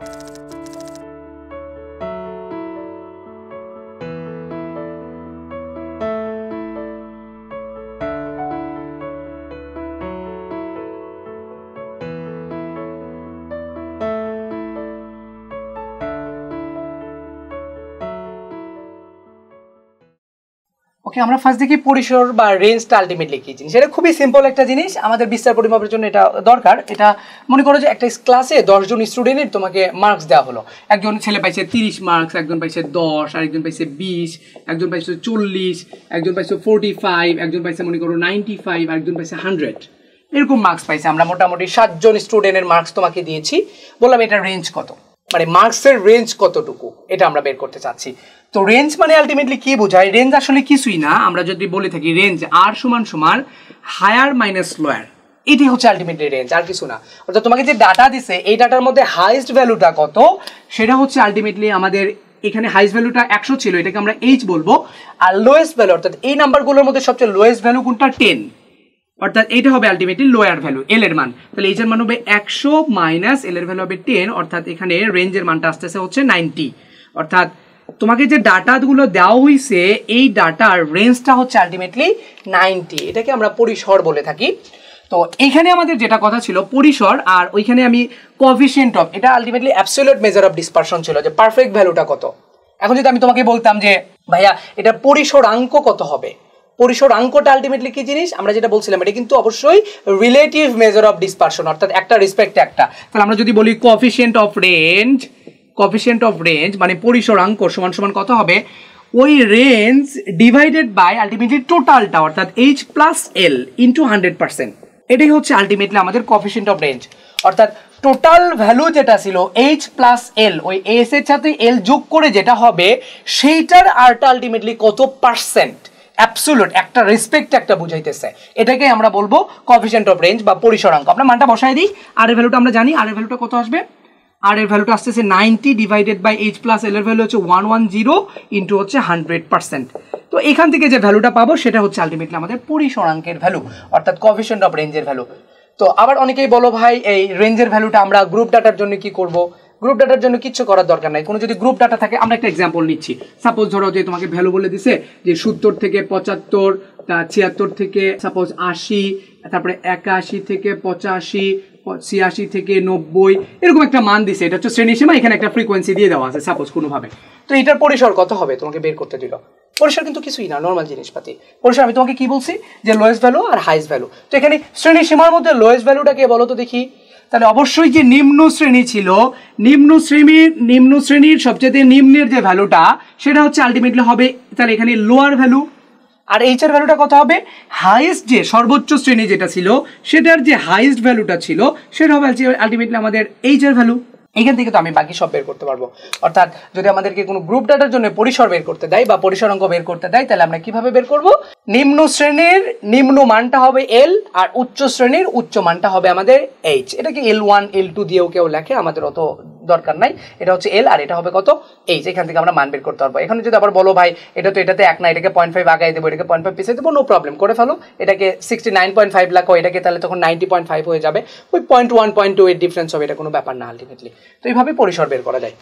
Thank you. ওকে আমরা first দেখি পরিসর বা রেঞ্জটা আলটিমেটলি কী জিনিস এটা খুবই সিম্পল একটা জিনিস আমাদের বিস্তার পরিমাপের জন্য এটা দরকার এটা মনে করো যে একটা ক্লাসে দশজন স্টুডেন্টের তোমাকে মার্কস দেওয়া হলো একজন ছেলে পাইছে তিরিশ মার্কস একজন পাইছে দশ আরেকজন পাইছে বিশ একজন পাইছে চল্লিশ একজন পাইছে ফোর্টি ফাইভ একজন পাইছে মনে করো নাইনটি ফাইভ একজন পাইছে হান্ড্রেড এরকম মার্কস পাইছে আমরা মোটামুটি সাতজন স্টুডেন্টের মার্কস তোমাকে দিয়েছি বললাম এটা রেঞ্জ কত মানে মার্কসের রেঞ্জ কতটুকু এটা আমরা বের করতে চাচ্ছি তো রেঞ্জ মানে আলটিমেটলি কি বোঝায় রেঞ্জ আসলে কিছুই না আমরা যদি বলে থাকি রেঞ্জ আর সমান সমান হায়ার মাইনাস লোয়ার এটি হচ্ছে আলটিমেটলি রেঞ্জ আর কিছু না অর্থাৎ তোমাকে যে ডাটা দিছে এই ডাটার মধ্যে হাইস্ট ভ্যালুটা কত সেটা হচ্ছে আলটিমেটলি আমাদের এখানে হাইস্ট ভ্যালুটা একশো ছিল এটাকে আমরা এইচ বলবো আর লোয়েস্ট ভ্যালু অর্থাৎ এই নাম্বারগুলোর মধ্যে সবচেয়ে লোয়েস্ট ভ্যালু কোনটা টেন অর্থাৎ এটা হবে আলটিমেটলি লোয়ার ভ্যালু এল এর মান তাহলে এইচ এর মান হবে একশো মাইনাস এল এর ভ্যালু হবে টেন অর্থাৎ এখানে রেঞ্জের মানটা আসতেছে হচ্ছে নাইনটি অর্থাৎ তোমাকে যে ডাটাগুলো দেওয়া হয়েছে এই ডাটার রেঞ্জটা হচ্ছে আলটিমেটলি নাইনটি এটাকে আমরা পরিসর বলে থাকি তো এখানে আমাদের যেটা কথা ছিল পরিসর আর ওইখানে আমি কফিসিয়েন্ট অফ এটা ultimately absolute measure of dispersion ছিল যে পারফেক্ট ভ্যালুটা কত এখন যদি আমি তোমাকে বলতাম যে ভাইয়া এটা পরিসরাঙ্ক কত হবে পরিসর অঙ্কটা আলটিমেটলি কি জিনিস আমরা যেটা বলছিলাম এটা কিন্তু অবশ্যই রিলেটিভ মেজার অফ ডিসপারশন অর্থাৎ একটা রেসপেক্ট একটা তাহলে আমরা যদি বলি coefficient of range coefficient of range মানে পরিসরাঙ্ক সমান সমান কত হবে ওই রেঞ্জ ডিভাইডেড বাই আলটিমেটলি টোটালটা অর্থাৎ H plus L into hundred percent এটাই হচ্ছে আলটিমেটলি আমাদের কফিসিয়েন্ট অফ রেঞ্জ অর্থাৎ টোটাল ভ্যালু যেটা ছিল এইচ প্লাস এল ওই এস এর সাথে এল যোগ করে যেটা হবে সেইটার আরটা আলটিমেটলি কত পার্সেন্ট অ্যাবসুলুট একটা রেসপেক্ট একটা বুঝাইতেছে এটাকে আমরা বলবো কফিসেন্ট অফ রেঞ্জ বা পরিসরাঙ্ক আপনার মানটা বসাই দিই আর এর ভ্যালুটা আমরা জানি আর এর ভ্যালুটা কত আসবে আর এর ভ্যালুটা আসতেছে ninety divided by H plus L এর ভ্যালু হচ্ছে ওয়ান ওয়ান জিরো ইন্টু হচ্ছে হান্ড্রেড পার্সেন্ট তো এখান থেকে যে ভ্যালুটা পাবো সেটা হচ্ছে আলটিমেটলি আমাদের পরিসরাঙ্কের ভ্যালু অর্থাৎ কফিসেন্ট অফ রেঞ্জের ভ্যালু তো আবার অনেকেই বলো ভাই এই রেঞ্জের ভ্যালুটা আমরা গ্রুপ ডাটার জন্য কি করবো গ্রুপ ডাটার জন্য কিছু করার দরকার নাই কোনো যদি গ্রুপ ডাটা থাকে আমরা একটা এক্সাম্পল নিচ্ছি সাপোজ ধরো যে তোমাকে ভ্যালু বলে দিছে যে সত্তর থেকে পঁচাত্তর ছিয়াত্তর থেকে সাপোজ আশি তারপরে একাশি থেকে পঁচাশি ছিয়াশি থেকে নব্বই এরকম একটা মান দিছে এটা হচ্ছে শ্রেণী সীমা এখানে একটা ফ্রিকোয়েন্সি দিয়ে দেওয়া আছে সাপোজ কোনোভাবে তো এটার পরিসর কত হবে তোমাকে বের করতে দিল পরিসর কিন্তু কিছুই না নর্মাল জিনিসপাতি পরিসর আমি তোমাকে কি বলছি যে লোয়েস্ট ভ্যালু আর হাইস্ট ভ্যালু তো এখানে শ্রেণী সীমার মধ্যে লোয়েস্ট ভ্যালুটাকে বলো তো দেখি তাহলে অবশ্যই যে নিম্ন শ্রেণী ছিল নিম্ন শ্রেণীর নিম্ন শ্রেণীর সবচেয়ে নিম্নের যে ভ্যালুটা সেটা হচ্ছে আলটিমেটলি হবে তাহলে এখানে লোয়ার ভ্যালু আর এইচের ভ্যালুটা কত হবে হাইয়েস্ট যে সর্বোচ্চ শ্রেণী যেটা ছিল সেটার যে হাইয়েস্ট ভ্যালুটা ছিল সেটা হবে আলটিমেটলি আমাদের এইচের ভ্যালু এখান থেকে তো আমি বাকি সব বের করতে পারবো অর্থাৎ যদি আমাদেরকে কোনো গ্রুপ ডাটার জন্য পরিসর বের করতে দেয় বা পরিসর অঙ্ক বের করতে দেয় তাহলে আমরা কিভাবে বের করব নিম্ন শ্রেণীর নিম্ন মানটা হবে এল আর উচ্চ শ্রেণীর উচ্চ মানটা হবে আমাদের এইচ এটাকে এল ওয়ান এল টু দিয়েও কেউ লেখে আমাদের অত দরকার নাই এটা হচ্ছে এল আর এটা হবে কত যে এখান থেকে আমরা মান বের করতে পারবো এখানে যদি আবার বলো ভাই এটা তো এটাতে এক না এটাকে পয়েন্ট ফাইভ আগাই দেবো এটাকে পয়েন্ট ফাইভ পিছিয়ে দেবো নো প্রবলেম করে ফেলো এটাকে সিক্সটি নাইন পয়েন্ট ফাইভ লাখো এটাকে তাহলে তখন নাইনটি পয়েন্ট ফাইভ হয়ে যাবে ওই পয়েন্ট ওয়ান পয়েন্ট টু এর ডিফারেন্স হবে এটা কোনো ব্যাপার না আলটিমেটলি তো এইভাবে পরিসর বের করা যায়